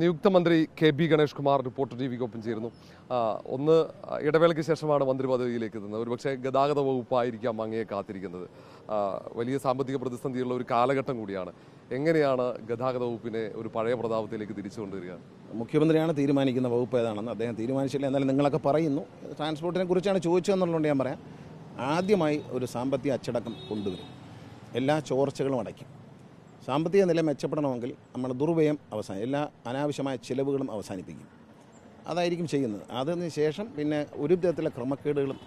നിയുക്ത മന്ത്രി K B Ganesh Kumar reporter T വിക്കൊപ്പം ചേരുന്നു ഒന്ന് ഇടവേളയ്ക്ക് ശേഷമാണ് മന്ത്രി പദവിയിലേക്ക് എത്തുന്നത് ഒരുപക്ഷെ ഗതാഗത വകുപ്പായിരിക്കാം അങ്ങയെ കാത്തിരിക്കുന്നത് വലിയ സാമ്പത്തിക പ്രതിസന്ധിയുള്ള ഒരു കാലഘട്ടം കൂടിയാണ് എങ്ങനെയാണ് ഗതാഗത വകുപ്പിനെ ഒരു പഴയ പ്രതാപത്തിലേക്ക് തിരിച്ചു കൊണ്ടുവരിക മുഖ്യമന്ത്രിയാണ് തീരുമാനിക്കുന്ന വകുപ്പ് ഏതാണെന്ന് അദ്ദേഹം തീരുമാനിച്ചില്ല എന്നാലും നിങ്ങളൊക്കെ പറയുന്നു ട്രാൻസ്പോർട്ടിനെ കുറിച്ചാണ് ചോദിച്ചതെന്നുള്ളതുകൊണ്ട് ഞാൻ പറയാം ആദ്യമായി ഒരു സാമ്പത്തിക അച്ചടക്കം കൊണ്ടുവരും എല്ലാ ചോർച്ചകളും അടയ്ക്കും സാമ്പത്തിക നില മെച്ചപ്പെടണമെങ്കിൽ നമ്മൾ ദുർവ്യയം അവസാനം എല്ലാ അനാവശ്യമായ ചിലവുകളും അവസാനിപ്പിക്കും അതായിരിക്കും ചെയ്യുന്നത് അതിന് ശേഷം പിന്നെ ഒരു വിധത്തിലെ ക്രമക്കേടുകളും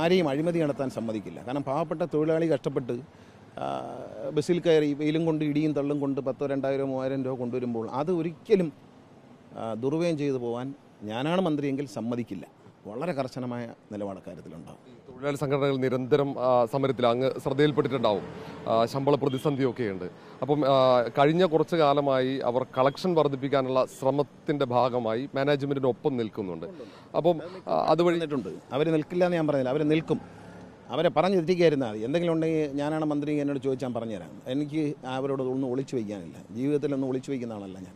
ആരെയും അഴിമതി നടത്താൻ സമ്മതിക്കില്ല കാരണം പാവപ്പെട്ട തൊഴിലാളി കഷ്ടപ്പെട്ട് ബസ്സിൽ കയറി വെയിലും കൊണ്ട് ഇടിയും തള്ളും കൊണ്ട് പത്തോ രണ്ടായിരമോ മൂവായിരം രൂപ കൊണ്ടുവരുമ്പോൾ അത് ഒരിക്കലും ദുർവ്യയം ചെയ്തു പോകാൻ ഞാനാണ് മന്ത്രിയെങ്കിൽ സമ്മതിക്കില്ല വളരെ കർശനമായ നിലപാട് കാര്യത്തിലുണ്ടാവും തൊഴിലാളി സംഘടനകൾ നിരന്തരം സമരത്തിൽ അങ്ങ് ശ്രദ്ധയിൽപ്പെട്ടിട്ടുണ്ടാവും ശമ്പള പ്രതിസന്ധിയൊക്കെയുണ്ട് അപ്പം കഴിഞ്ഞ കുറച്ച് കാലമായി അവർ കളക്ഷൻ വർദ്ധിപ്പിക്കാനുള്ള ശ്രമത്തിൻ്റെ ഭാഗമായി മാനേജ്മെൻറ്റിൻ്റെ ഒപ്പം നിൽക്കുന്നുണ്ട് അപ്പം അതുവഴി അവർ നിൽക്കില്ല എന്ന് ഞാൻ പറഞ്ഞില്ല അവർ നിൽക്കും അവരെ പറഞ്ഞു എത്തിക്കായിരുന്നാൽ മതി എന്തെങ്കിലും ഉണ്ടെങ്കിൽ ഞാനാണ് മന്ത്രി എന്നോട് ചോദിച്ചാൽ പറഞ്ഞുതരാം എനിക്ക് അവരോട് ഒന്നും ഒളിച്ചു വയ്ക്കാനില്ല ജീവിതത്തിലൊന്നും ഒളിച്ചു വയ്ക്കുന്ന ആളല്ല ഞാൻ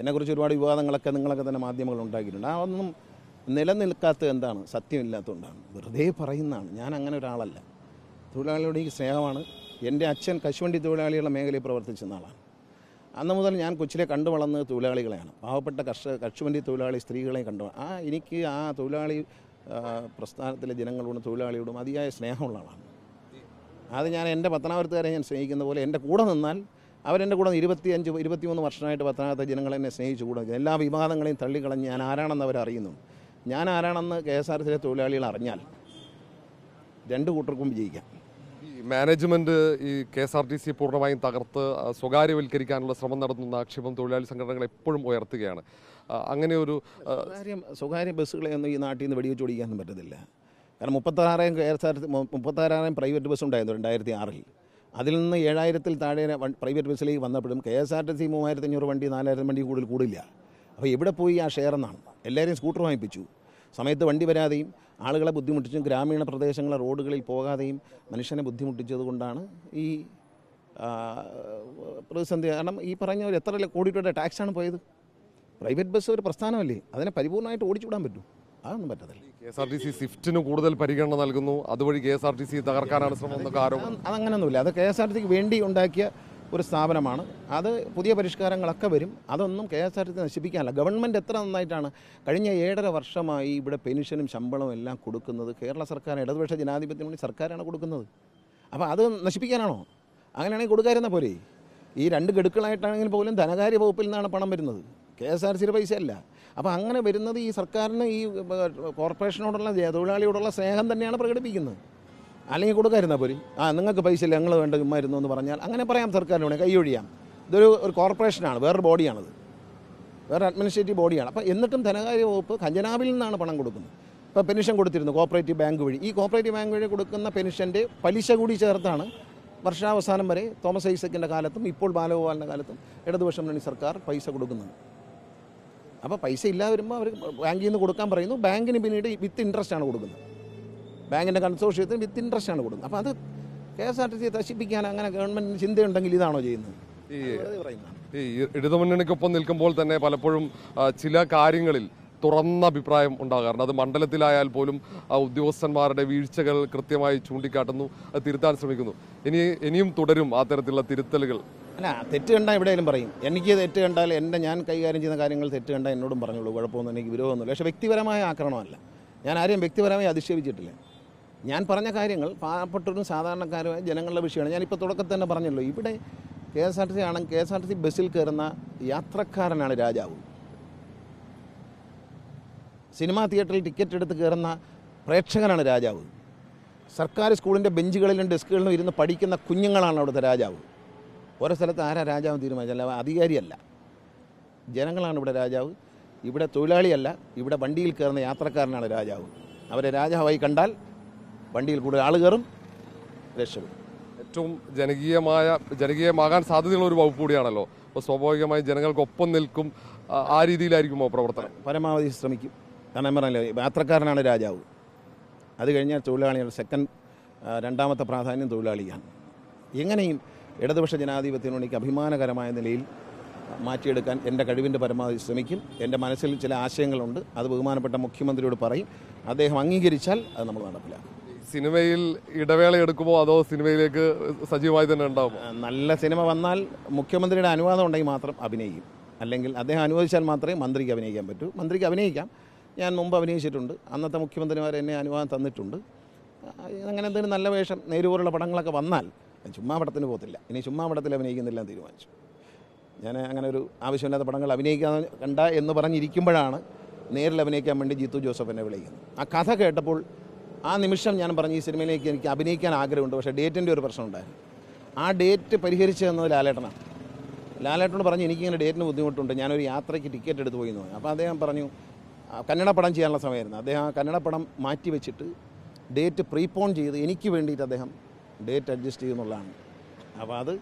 എന്നെക്കുറിച്ച് ഒരുപാട് വിവാദങ്ങളൊക്കെ നിങ്ങളൊക്കെ തന്നെ മാധ്യമങ്ങൾ ഉണ്ടാക്കിയിട്ടുണ്ട് ആ ഒന്നും നിലനിൽക്കാത്തത് എന്താണ് സത്യമില്ലാത്തതുകൊണ്ടാണ് വെറുതെ പറയുന്നതാണ് ഞാൻ അങ്ങനെ ഒരാളല്ല തൊഴിലാളികളുടെ എനിക്ക് സ്നേഹമാണ് എൻ്റെ അച്ഛൻ കശുവണ്ടി തൊഴിലാളികളുടെ മേഖലയിൽ പ്രവർത്തിച്ച ആളാണ് അന്ന് മുതൽ ഞാൻ കൊച്ചിലെ കണ്ടു വളർന്നത് തൊഴിലാളികളെയാണ് പാവപ്പെട്ട കർഷക കശുവണ്ടി തൊഴിലാളി സ്ത്രീകളെയും കണ്ടു ആ എനിക്ക് ആ തൊഴിലാളി പ്രസ്ഥാനത്തിലെ ജനങ്ങളോടും തൊഴിലാളിയോടും അതിയായ സ്നേഹമുള്ള ആളാണ് അത് ഞാൻ എൻ്റെ പത്തനാപുരത്തുകാരെ ഞാൻ സ്നേഹിക്കുന്ന പോലെ എൻ്റെ കൂടെ നിന്നാൽ അവരെൻ്റെ കൂടെ ഇരുപത്തിയഞ്ച് ഇരുപത്തിമൂന്ന് വർഷമായിട്ട് പത്തനാപുരത്തെ ജനങ്ങളെന്നെ സ്നേഹിച്ചു കൂടെ എല്ലാ വിവാദങ്ങളെയും തള്ളിക്കളഞ്ഞ് ഞാൻ ആരാണെന്ന് അവരറിയുന്നുണ്ട് ഞാൻ ആരാണെന്ന് കെ എസ് ആർ സിയിലെ തൊഴിലാളികൾ അറിഞ്ഞാൽ രണ്ട് കൂട്ടർക്കും വിജയിക്കാം മാനേജ്മെന്റ് ഈ K S R T C പൂർണ്ണമായും തകർത്ത് സ്വകാര്യവൽക്കരിക്കാനുള്ള ശ്രമം നടത്തുന്ന ആക്ഷേപം തൊഴിലാളി സംഘടനകൾ എപ്പോഴും ഉയർത്തുകയാണ് അങ്ങനെ ഒരു സ്വകാര്യ ബസ്സുകളെ ഒന്നും ഈ നാട്ടിൽ നിന്ന് വെടിവെച്ച് ഓടിക്കാനൊന്നും പറ്റത്തില്ല കാരണം മുപ്പത്താറായിരം കെ എസ് ആർ ടി മുപ്പത്താറായിരം പ്രൈവറ്റ് ബസ് ഉണ്ടായിരുന്നു രണ്ടായിരത്തി ആറിൽ അതിൽ നിന്ന് ഏഴായിരത്തിൽ താഴെ പ്രൈവറ്റ് ബസ്സിലേക്ക് വന്നപ്പോഴും K S R T C മൂവായിരത്തി അഞ്ഞൂറ് വണ്ടി നാലായിരം വണ്ടി കൂടുതൽ കൂടില്ല അപ്പോൾ എവിടെ പോയി ആ ഷെയർ എന്നാണ് എല്ലാവരെയും സ്കൂട്ടർ വാങ്ങിപ്പിച്ചു സമയത്ത് വണ്ടി വരാതെയും ആളുകളെ ബുദ്ധിമുട്ടിച്ചും ഗ്രാമീണ പ്രദേശങ്ങളെ റോഡുകളിൽ പോകാതെയും മനുഷ്യനെ ബുദ്ധിമുട്ടിച്ചത് കൊണ്ടാണ് ഈ പ്രതിസന്ധി കാരണം ഈ പറഞ്ഞ ഒരു എത്ര കോടി രൂപയുടെ ടാക്സാണ് പോയത് പ്രൈവറ്റ് ബസ് ഒരു പ്രസ്ഥാനമല്ലേ അതിനെ പരിപൂർണ്ണമായിട്ട് ഓടിച്ചുവിടാൻ പറ്റും അതൊന്നും പറ്റത്തില്ല K S R T C സ്വിഫ്റ്റിന് കൂടുതൽ പരിഗണന നൽകുന്നു അതുവഴി K S R T C തകർക്കാനാണ് ശ്രമം എന്നൊക്കെ അതങ്ങനെയൊന്നുമില്ല അത് കെ എസ് ആർ ടി സിക്ക് വേണ്ടി ഉണ്ടാക്കിയ ഒരു സ്ഥാപനമാണ് അത് പുതിയ പരിഷ്കാരങ്ങളൊക്കെ വരും അതൊന്നും K S R T C നശിപ്പിക്കാനല്ല ഗവൺമെൻറ് എത്ര നന്നായിട്ടാണ് കഴിഞ്ഞ ഏഴര വർഷമായി ഇവിടെ പെൻഷനും ശമ്പളവും എല്ലാം കൊടുക്കുന്നത് കേരള സർക്കാർ ഇടതുപക്ഷ ജനാധിപത്യം വേണ്ടി സർക്കാരാണ് കൊടുക്കുന്നത് അപ്പോൾ അത് നശിപ്പിക്കാനാണോ അങ്ങനെയാണെങ്കിൽ കൊടുക്കാതിരുന്ന പോലെ ഈ രണ്ട് ഗഡുക്കളായിട്ടാണെങ്കിൽ പോലും ധനകാര്യ വകുപ്പിൽ നിന്നാണ് പണം വരുന്നത് കെ എസ് ആർ സിയുടെ പൈസയല്ല അപ്പോൾ അങ്ങനെ വരുന്നത് ഈ സർക്കാരിന് ഈ കോർപ്പറേഷനോടുള്ള തൊഴിലാളിയോടുള്ള സ്നേഹം തന്നെയാണ് പ്രകടിപ്പിക്കുന്നത് അല്ലെങ്കിൽ കൊടുക്കാതിരുന്നാൽ പോരി ആ നിങ്ങൾക്ക് പൈസ ഇല്ല ഞങ്ങൾ വേണ്ട ചുമ്മാ എന്ന് പറഞ്ഞാൽ അങ്ങനെ പറയാം സർക്കാരിനോട് കൈയൊഴിയാം ഇതൊരു ഒരു കോർപ്പറേഷനാണ് വേറൊരു ബോഡിയാണത് വേറെ അഡ്മിനിസ്ട്രേറ്റീവ് ബോഡിയാണ് അപ്പോൾ എന്നിട്ടും ധനകാര്യ വകുപ്പ് ഖജനാവിൽ നിന്നാണ് പണം കൊടുക്കുന്നത് ഇപ്പോൾ പെൻഷൻ കൊടുത്തിരുന്നു കോപ്പറേറ്റീവ് ബാങ്ക് വഴി ഈ കോപ്പറേറ്റീവ് ബാങ്ക് വഴി കൊടുക്കുന്ന പെൻഷൻ്റെ പലിശ കൂടി ചേർത്താണ് വർഷാവസാനം വരെ തോമസ് ഐസക്കിൻ്റെ കാലത്തും ഇപ്പോൾ ബാലഗോപാലിൻ്റെ കാലത്തും ഇടതുപക്ഷം മുന്നണി സർക്കാർ പൈസ കൊടുക്കുന്നത് അപ്പോൾ പൈസ ഇല്ലാതെ വരുമ്പോൾ അവർ ബാങ്കിൽ നിന്ന് കൊടുക്കാൻ പറയുന്നു ബാങ്കിന് പിന്നീട് വിത്ത് ഇൻട്രസ്റ്റ് ആണ് കൊടുക്കുന്നത് ബാങ്കിൻ്റെ കൺസോഷ്യത്തിന് വിത്ത് ഇൻട്രസ്റ്റ് ആണ് കൊടുക്കുന്നത് അപ്പോൾ അത് കെ എസ് ആർ ടി സിയെ നശിപ്പിക്കാൻ അങ്ങനെ ഗവൺമെൻറ്റിന് ചിന്തയുണ്ടെങ്കിൽ ഇതാണോ ചെയ്യുന്നത് ഈ ഈ ഇടതുമുന്നണിക്കൊപ്പം നിൽക്കുമ്പോൾ തന്നെ പലപ്പോഴും ചില കാര്യങ്ങളിൽ തുറന്ന അഭിപ്രായം ഉണ്ടാകാറുണ്ട് അത് മണ്ഡലത്തിലായാൽ പോലും ആ ഉദ്യോഗസ്ഥന്മാരുടെ വീഴ്ചകൾ കൃത്യമായി ചൂണ്ടിക്കാട്ടുന്നു അത് തിരുത്താൻ ശ്രമിക്കുന്നു ഇനി ഇനിയും തുടരും ആ തരത്തിലുള്ള തിരുത്തലുകൾ അല്ല തെറ്റ് കണ്ടാൽ എവിടെയെങ്കിലും പറയും എനിക്ക് തെറ്റ് കണ്ടാൽ എൻ്റെ ഞാൻ കൈകാര്യം ചെയ്യുന്ന കാര്യങ്ങൾ തെറ്റ് കണ്ടാൽ എന്നോടും പറഞ്ഞോളൂ കുഴപ്പമൊന്നും എനിക്ക് വിരോധമൊന്നുമില്ല പക്ഷേ വ്യക്തിപരമായ ആക്രമണമല്ല ഞാൻ ആരെയും വ്യക്തിപരമായി അധിക്ഷേപിച്ചിട്ടില്ല ഞാൻ പറഞ്ഞ കാര്യങ്ങൾ പാവപ്പെട്ടവരും സാധാരണക്കാരുമായ ജനങ്ങളുടെ വിഷയമാണ് ഞാനിപ്പോൾ തുടക്കത്തിൽ തന്നെ പറഞ്ഞല്ലോ ഇവിടെ K S R T C ആണ് K S R T C ബസ്സിൽ കയറുന്ന യാത്രക്കാരനാണ് രാജാവ് സിനിമാ തിയേറ്ററിൽ ടിക്കറ്റ് എടുത്ത് കയറുന്ന പ്രേക്ഷകനാണ് രാജാവ് സർക്കാർ സ്കൂളിൻ്റെ ബെഞ്ചുകളിലും ഡെസ്കുകളിലും ഇരുന്ന് പഠിക്കുന്ന കുഞ്ഞുങ്ങളാണ് അവിടുത്തെ രാജാവ് ഓരോ സ്ഥലത്ത് ആരാ രാജാവ് തീരുമാനിച്ചല്ല അധികാരിയല്ല ജനങ്ങളാണ് ഇവിടെ രാജാവ് ഇവിടെ തൊഴിലാളിയല്ല ഇവിടെ വണ്ടിയിൽ കയറുന്ന യാത്രക്കാരനാണ് രാജാവ് അവരെ രാജാവായി കണ്ടാൽ വണ്ടിയിൽ കൂടുതൽ ആൾ കയറും രക്ഷപ്പെടും ഏറ്റവും ജനകീയമായ ജനകീയമാകാൻ സാധ്യതയുള്ള ഒരു വകുപ്പ് കൂടിയാണല്ലോ അപ്പോൾ സ്വാഭാവികമായി ജനങ്ങൾക്കൊപ്പം നിൽക്കും ആ രീതിയിലായിരിക്കുമോ പ്രവർത്തനം പരമാവധി ശ്രമിക്കും കാരണം പറഞ്ഞില്ല യാത്രക്കാരനാണ് രാജാവ് അത് കഴിഞ്ഞാൽ തൊഴിലാളികൾ സെക്കൻഡ് രണ്ടാമത്തെ പ്രാധാന്യം തൊഴിലാളിയാണ് എങ്ങനെയും ഇടതുപക്ഷ ജനാധിപത്യത്തിനുണ്ടെങ്കിൽ അഭിമാനകരമായ നിലയിൽ മാറ്റിയെടുക്കാൻ എൻ്റെ കഴിവിൻ്റെ പരമാവധി ശ്രമിക്കും എൻ്റെ മനസ്സിൽ ചില ആശയങ്ങളുണ്ട് അത് ബഹുമാനപ്പെട്ട മുഖ്യമന്ത്രിയോട് പറയും അദ്ദേഹം അംഗീകരിച്ചാൽ അത് നമ്മൾ നടപ്പിലാക്കും സിനിമയിൽ ഇടവേള എടുക്കുമോ അതോ സിനിമയിലേക്ക് സജീവമായി തന്നെ ഉണ്ടാകുമോ നല്ല സിനിമ വന്നാൽ മുഖ്യമന്ത്രിയുടെ അനുവാദം ഉണ്ടെങ്കിൽ മാത്രം അഭിനയിക്കും അല്ലെങ്കിൽ അദ്ദേഹം അനുവദിച്ചാൽ മാത്രമേ മന്ത്രിക്ക് അഭിനയിക്കാൻ പറ്റൂ മന്ത്രിക്ക് അഭിനയിക്കാം ഞാൻ മുമ്പ് അഭിനയിച്ചിട്ടുണ്ട് അന്നത്തെ മുഖ്യമന്ത്രിമാർ എന്നെ അനുവാദം തന്നിട്ടുണ്ട് അങ്ങനെ എന്തെങ്കിലും നല്ല വേഷം നേരുപോലുള്ള പടങ്ങളൊക്കെ വന്നാൽ ചുമ്മാ പടത്തിന് പോകത്തില്ല ഇനി ചുമ്മാ പടത്തിൽ അഭിനയിക്കുന്നില്ല തീരുമാനിച്ചു ഞാൻ അങ്ങനെ ഒരു ആവശ്യമില്ലാത്ത പടങ്ങൾ അഭിനയിക്കാൻ കണ്ട എന്ന് പറഞ്ഞിരിക്കുമ്പോഴാണ് നേരിൽ അഭിനയിക്കാൻ വേണ്ടി ജീത്തു ജോസഫ് എന്നെ വിളിക്കുന്നത് ആ കഥ കേട്ടപ്പോൾ ആ നിമിഷം ഞാൻ പറഞ്ഞു ഈ സിനിമയിലേക്ക് എനിക്ക് അഭിനയിക്കാൻ ആഗ്രഹമുണ്ട് പക്ഷേ ഡേറ്റിൻ്റെ ഒരു പ്രശ്നമുണ്ടായിരുന്നു ആ ഡേറ്റ് പരിഹരിച്ചു തന്നത് ലാലേട്ടനാണ് ലാലേട്ടനോട് പറഞ്ഞു എനിക്കിങ്ങനെ ഡേറ്റിന് ബുദ്ധിമുട്ടുണ്ട് ഞാനൊരു യാത്രയ്ക്ക് ടിക്കറ്റ് എടുത്ത് പോയി എന്ന് പറഞ്ഞു അപ്പോൾ അദ്ദേഹം പറഞ്ഞു കന്നഡ പടം ചെയ്യാനുള്ള സമയമായിരുന്നു അദ്ദേഹം ആ കന്നഡ പടം മാറ്റി വെച്ചിട്ട് ഡേറ്റ് പ്രീപോൺ ചെയ്ത് എനിക്ക് വേണ്ടിയിട്ട് അദ്ദേഹം ഡേറ്റ് അഡ്ജസ്റ്റ് ചെയ്യുന്നുള്ളതാണ് അപ്പോൾ അത്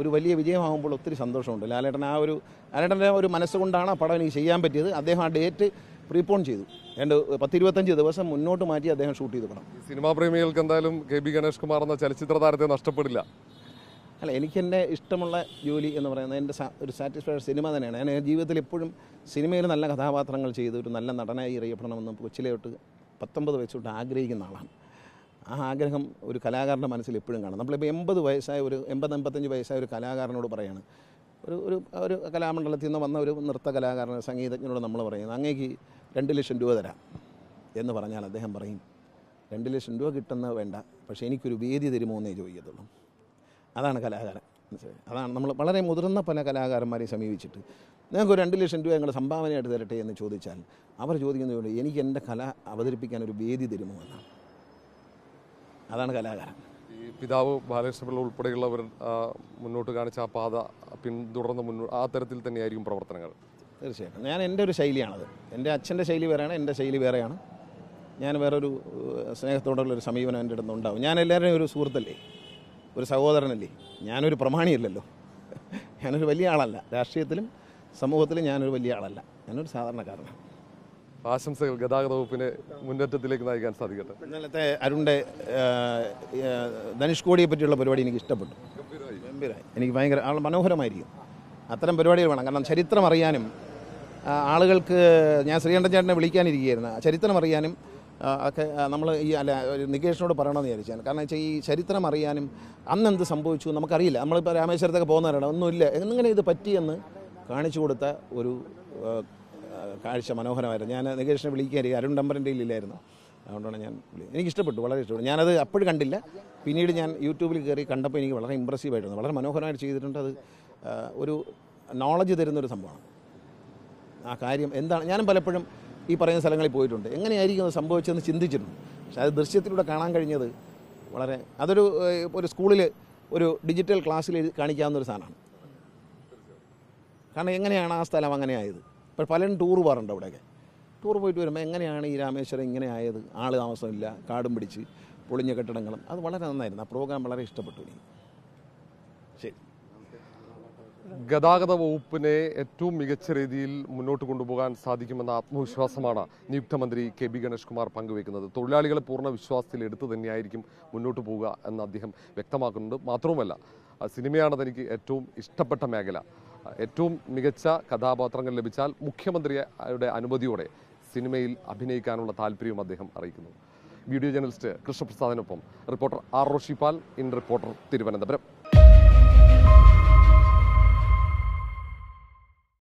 ഒരു വലിയ വിജയമാകുമ്പോൾ ഒത്തിരി സന്തോഷമുണ്ട് ലാലേട്ടൻ ആ ഒരു ലാലേട്ടൻ്റെ ഒരു മനസ്സുകൊണ്ടാണ് ആ പടം എനിക്ക് ചെയ്യാൻ പറ്റിയത് അദ്ദേഹം ആ ഡേറ്റ് പ്രീപോൺ ചെയ്തു രണ്ട് പത്തിരുപത്തഞ്ച് ദിവസം മുന്നോട്ട് മാറ്റി അദ്ദേഹം ഷൂട്ട് ചെയ്ത് പടം സിനിമാ പ്രേമികൾക്ക് എന്തായാലും കെ ബി ഗണേഷ് കുമാർ എന്ന ചലച്ചിത്ര താരത്തെ നഷ്ടപ്പെടില്ല അല്ല എനിക്ക് എൻ്റെ ഇഷ്ടമുള്ള ജോലി എന്ന് പറയുന്നത് എൻ്റെ ഒരു സാറ്റിസ്ഫൈഡ് സിനിമ തന്നെയാണ് ഞാൻ ജീവിതത്തിൽ എപ്പോഴും സിനിമയിൽ നല്ല കഥാപാത്രങ്ങൾ ചെയ്ത് ഒരു നല്ല നടനായി അറിയപ്പെടണമെന്ന് കൊച്ചിലെ തൊട്ട് പത്തൊമ്പത് വയസ്സോട്ട് ആഗ്രഹിക്കുന്ന ആളാണ് ആ ആഗ്രഹം ഒരു കലാകാരൻ്റെ മനസ്സിൽ എപ്പോഴും കാണാം നമ്മളിപ്പോൾ എൺപത് വയസ്സായ ഒരു എൺപത് എൺപത്തഞ്ച് വയസ്സായ ഒരു കലാകാരനോട് പറയുകയാണ് ഒരു ഒരു ഒരു കലാമണ്ഡലത്തിൽ നിന്ന് വന്ന ഒരു നൃത്ത കലാകാരനെ സംഗീതജ്ഞനോട് നമ്മൾ പറയുന്നത് അങ്ങേക്ക് രണ്ട് ലക്ഷം രൂപ തരാം എന്ന് പറഞ്ഞാൽ അദ്ദേഹം പറയും രണ്ട് ലക്ഷം രൂപ കിട്ടുന്ന വേണ്ട പക്ഷേ എനിക്കൊരു വേദി തരുമോ എന്നേ ചോദിക്കത്തുള്ളൂ അതാണ് കലാകാരൻ അതാണ് നമ്മൾ വളരെ മുതിർന്ന പല കലാകാരന്മാരെ സമീപിച്ചിട്ട് നിങ്ങൾക്ക് രണ്ട് ലക്ഷം രൂപ ഞങ്ങളുടെ സംഭാവനയായിട്ട് തരട്ടെ എന്ന് ചോദിച്ചാൽ അവർ ചോദിക്കുന്നതുകൊണ്ട് എനിക്ക് എൻ്റെ കല അവതരിപ്പിക്കാൻ ഒരു വേദി തരുമോ എന്നാണ് അതാണ് കലാകാരൻ ഈ പിതാവ് ബാലകൃഷ്ണപിള്ള ഉൾപ്പെടെയുള്ളവർ മുന്നോട്ട് കാണിച്ച ആ പാത പിന്തുടർന്ന് മുന്നോട്ട് ആ തരത്തിൽ തന്നെയായിരിക്കും പ്രവർത്തനങ്ങൾ തീർച്ചയായിട്ടും ഞാൻ എൻ്റെ ഒരു ശൈലിയാണത് എൻ്റെ അച്ഛൻ്റെ ശൈലി വേറെയാണ് എൻ്റെ ശൈലി വേറെയാണ് ഞാൻ വേറൊരു ഒരു സമീപനം എൻ്റെ അടുത്ത് ഉണ്ടാവും ഞാൻ എല്ലാവരുടെയും ഒരു സുഹൃത്തല്ലേ ഒരു സഹോദരനല്ലേ ഞാനൊരു പ്രമാണിയല്ലല്ലോ ഞാനൊരു വലിയ ആളല്ല രാഷ്ട്രീയത്തിലും സമൂഹത്തിലും ഞാനൊരു വലിയ ആളല്ല ഞാനൊരു സാധാരണക്കാരനാണ് ആശംസകൾ ഗതാഗത വകുപ്പിനെ മുന്നേറ്റത്തിലേക്ക് നയിക്കാൻ സാധിക്കട്ടെ ഇന്നലത്തെ അരുണിൻ്റെ ധനുഷ് കോടിയെ പറ്റിയുള്ള പരിപാടി എനിക്ക് ഇഷ്ടപ്പെട്ടു ഗംഭീരമായി എനിക്ക് ഭയങ്കര ആൾ മനോഹരമായിരിക്കും അത്തരം പരിപാടികൾ വേണം കാരണം ചരിത്രം അറിയാനും ആളുകൾക്ക് ഞാൻ ശ്രീകണ്ഠൻ ചേട്ടനെ വിളിക്കാനിരിക്കുകയായിരുന്നു ചരിത്രം അറിയാനും ഒക്കെ നമ്മൾ ഈ അല്ല നികേഷിനോട് പറയണമെന്ന് വിചാരിച്ചാണ് കാരണം വെച്ചാൽ ഈ ചരിത്രം അറിയാനും അന്ന് എന്ത് സംഭവിച്ചു നമുക്കറിയില്ല നമ്മളിപ്പോൾ രാമേശ്വരത്തൊക്കെ പോകുന്നവരാണ് ഒന്നുമില്ല എങ്ങനെ ഇത് പറ്റിയെന്ന് കാണിച്ചു കൊടുത്ത ഒരു കാഴ്ച മനോഹരമായിരുന്നു ഞാൻ നികേഷിനെ വിളിക്കാൻ അരുൺ ഡംബറിൻ്റെ ഇല്ലായിരുന്നു അതുകൊണ്ടാണ് ഞാൻ എനിക്ക് ഇഷ്ടപ്പെട്ടു വളരെ ഇഷ്ടപ്പെട്ടു ഞാനത് അപ്പോഴും കണ്ടില്ല പിന്നീട് ഞാൻ യൂട്യൂബിൽ കയറി കണ്ടപ്പോൾ എനിക്ക് വളരെ ഇമ്പ്രസീവായിരുന്നു വളരെ മനോഹരമായിട്ട് ചെയ്തിട്ടുണ്ട് അത് ഒരു നോളജ് തരുന്നൊരു സംഭവമാണ് ആ കാര്യം എന്താണ് ഞാനും പലപ്പോഴും ഈ പറയുന്ന സ്ഥലങ്ങളിൽ പോയിട്ടുണ്ട് എങ്ങനെയായിരിക്കും അത് സംഭവിച്ചതെന്ന് ചിന്തിച്ചിരുന്നു പക്ഷേ അത് ദൃശ്യത്തിലൂടെ കാണാൻ കഴിഞ്ഞത് വളരെ അതൊരു ഒരു സ്കൂളിൽ ഒരു ഡിജിറ്റൽ ക്ലാസ്സിൽ കാണിക്കാവുന്ന ഒരു സാധനമാണ് കാരണം എങ്ങനെയാണ് ആ സ്ഥലം അങ്ങനെ ആയത് അപ്പോൾ പലരും ടൂർ പോകാറുണ്ട് അവിടെയൊക്കെ ടൂർ പോയിട്ട് വരുമ്പോൾ എങ്ങനെയാണ് ഈ രാമേശ്വരം ഇങ്ങനെ ആയത് ആൾ താമസമില്ല കാടും പിടിച്ച് പൊളിഞ്ഞ കെട്ടിടങ്ങളും അത് വളരെ നന്നായിരുന്നു ആ പ്രോഗ്രാം വളരെ ഇഷ്ടപ്പെട്ടു എനിക്ക് ശരി ഗതാഗത വകുപ്പിനെ ഏറ്റവും മികച്ച രീതിയിൽ മുന്നോട്ട് കൊണ്ടുപോകാൻ സാധിക്കുമെന്ന ആത്മവിശ്വാസമാണ് നിയുക്ത മന്ത്രി കെ ബി ഗണേഷ് കുമാർ പങ്കുവെക്കുന്നത് തൊഴിലാളികളെ പൂർണ്ണ വിശ്വാസത്തിൽ എടുത്തു തന്നെയായിരിക്കും മുന്നോട്ട് പോവുക എന്ന് അദ്ദേഹം വ്യക്തമാക്കുന്നുണ്ട് മാത്രവുമല്ല സിനിമയാണ് തനിക്ക് ഏറ്റവും ഇഷ്ടപ്പെട്ട മേഖല ഏറ്റവും മികച്ച കഥാപാത്രങ്ങൾ ലഭിച്ചാൽ മുഖ്യമന്ത്രിയുടെ അനുമതിയോടെ സിനിമയിൽ അഭിനയിക്കാനുള്ള താല്പര്യവും അദ്ദേഹം അറിയിക്കുന്നു വീഡിയോ ജേർണലിസ്റ്റ് കൃഷ്ണപ്രസാദിനൊപ്പം reporter R Roshipal in reporter Thiruvananthapuram